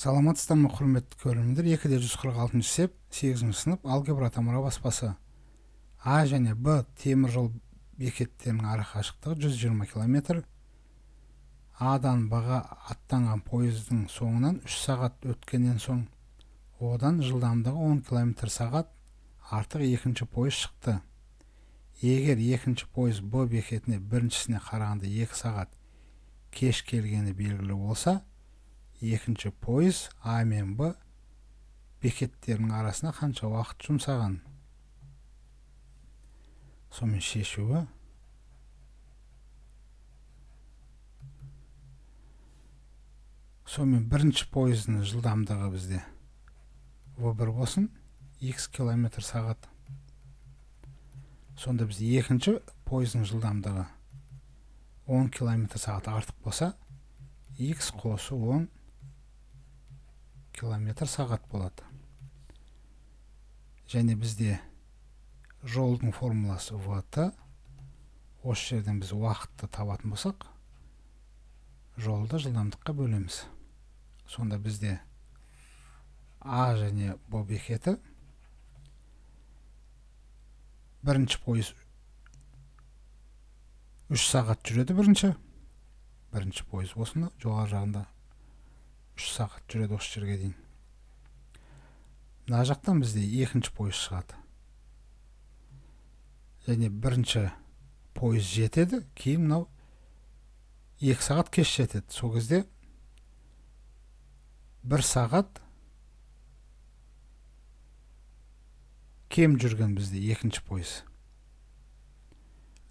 саламатсыздар ма құрметті көрермендер екі де жүз қырық алтыншы сеп сегізінші сынып алгебра тамыра баспасы а және б темір жол бекеттерінің арақашықтығы қашықтығы жүз жиырма километр адан баға аттанған пойыздың соңынан үш сағат өткеннен соң одан жылдамдығы 10 километр сағат артық екінші пойыз шықты егер екінші пойыз б бекетіне біріншісіне қарағанда екі сағат кеш келгені белгілі болса екінші пойыз а мен б бекеттерінің арасына қанша уақыт жұмсаған сонымен шешуі сонымен бірінші пойыздың жылдамдығы бізде в бір болсын x километр сағат сонда біз екінші пойыздың жылдамдығы 10 километр сағат артық болса x қосу 10 километр сағат болады және бізде жолдың формуласы вт осы жерден біз уақытты табатын болсақ жолды жылдамдыққа бөлеміз сонда бізде а және б бекеті бірінші пойыз үш сағат жүреді бірінші бірінші пойыз осыны жоғары жағында үш сағат жүреді осы жерге дейін мына жақтан бізде екінші пойыз шығады және бірінші пойыз жетеді кейін мынау екі сағат кеш жетеді сол кезде бір сағат кем жүрген бізде екінші пойыз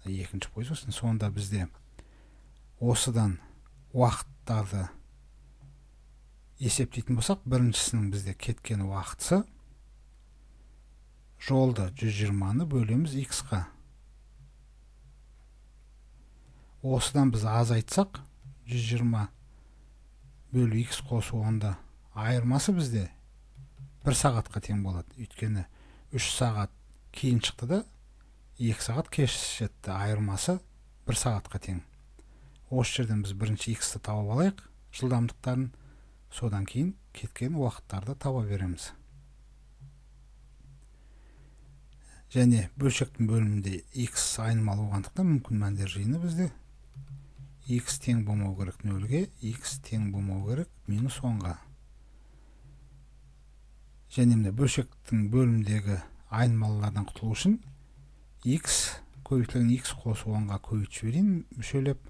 екінші пойыз сонда бізде осыдан уақыттарды есептейтін болсақ біріншісінің бізде кеткен уақытысы жолды 120-ны бөлеміз x-қа осыдан біз азайтсақ 120 бөлу x қосу онда айырмасы бізде бір сағатқа тең болады өйткені 3 сағат кейін шықты да 2 сағат кеш жетті айырмасы бір сағатқа тең осы жерден біз бірінші x-ті тауып алайық жылдамдықтарын содан кейін кеткен уақыттарды таба береміз және бөлшектің бөлімінде x айнымалы болғандықтан мүмкін мәндер жиыны бізде x тең болмау керек нөлге x тең болмау керек минус онға және міне бөлшектің бөлімдегі айнымалылардан құтылу үшін x көбейтілген x қосу онға көбейтіп жіберейін мүшелеп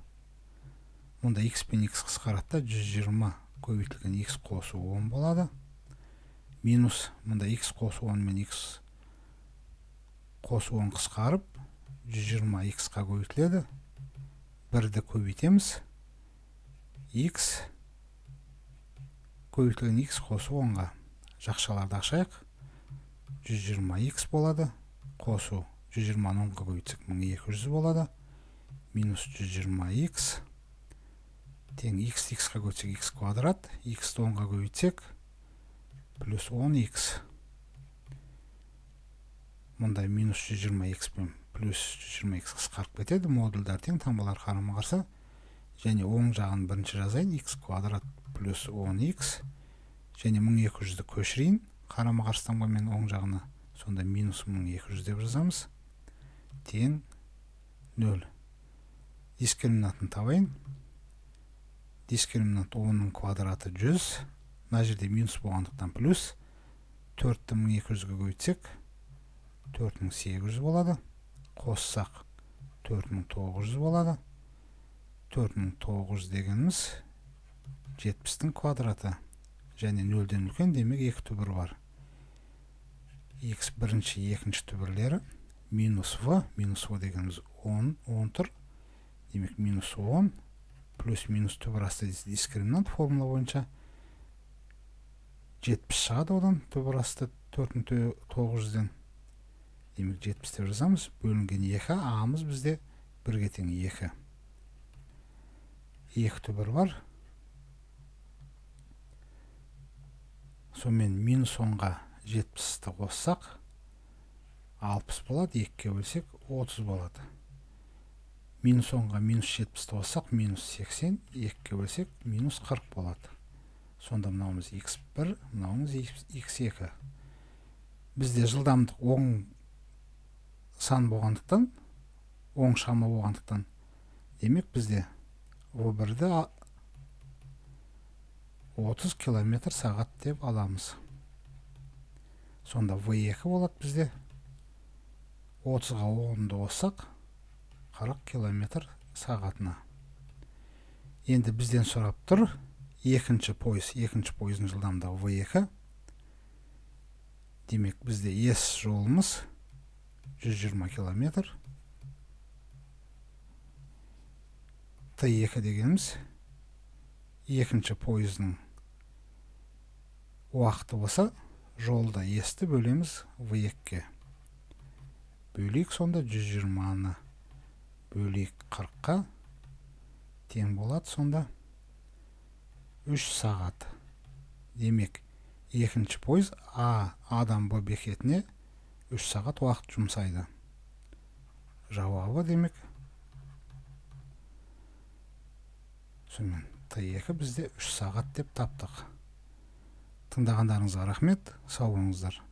мұнда x пен x қысқарады да көбейтілген x қосу 10 болады минус мұнда x қосу 10 мен x қосу 10 қысқарып 120x-қа көбейтіледі бірді көбейтеміз x көбейтілген x қосу 10-ға жақшаларды ашайық 120x болады қосу 120 10-ға көбейтсек 1200 болады минус 120x тең x x-қа көтсек x квадрат x-ті 10-ға көбейтсек плюс 10x мұнда минус 120x пен плюс 120x қысқарып кетеді модульдар тең таңбалар қарама қарсы және оң жағын бірінші жазайын x квадрат плюс 10x және 1200-ді көшірейін қарама қарсы таңбамен оң жағына сонда минус 1200 деп жазамыз тең 0 дискриминатын табайын дискриминант 10-ның квадраты 100. Мына жерде минус болғандықтан плюс 4200-ге көбейтсек 4800 болады. Қоссақ 4900 болады. 4900 дегеніміз 70-тің квадраты және 0-ден үлкен, демек 2 түбір бар. X бірінші, екінші түбірлері минус V, минус V дегеніміз 10, 10 тұр. Демек, минус плюс минус түбірасты дискриминант формула бойынша 70 шығады одан түбірасты 4900-ден демек 70 деп жазамыз бөлінген 2 ағамыз бізде бірге тең 2 2 түбір бар сонымен минус 10-ға 70-ті қоссақ 60 болады 2-ге бөлсек 30 болады минус 10-ға минус 70-ті қоссақ минус 80 екіге бөлсек минус 40 болады сонда мынауымыз x1 мынауымыз x2 бізде жылдамдық оң сан болғандықтан оң шама болғандықтан демек бізде v1-ді 30 километр сағат деп аламыз сонда v2 болады бізде 30-ға 10-ды қоссақ 40 километр сағатына енді бізден сұрап тұр екінші пойыз екінші пойыздың жылдамдығы в2 демек бізде ес жолымыз 120 километр т2 дегеніміз екінші пойыздың уақыты болса жолда есті бөлеміз в екіге бөлейік сонда 120-ны 40-қа, тең болады сонда 3 сағат демек екінші пойыз а Адам б бекетіне 3 сағат уақыт жұмсайды жауабы демек сонымен т2 бізде 3 сағат деп таптық тыңдағандарыңызға рахмет сау болыңыздар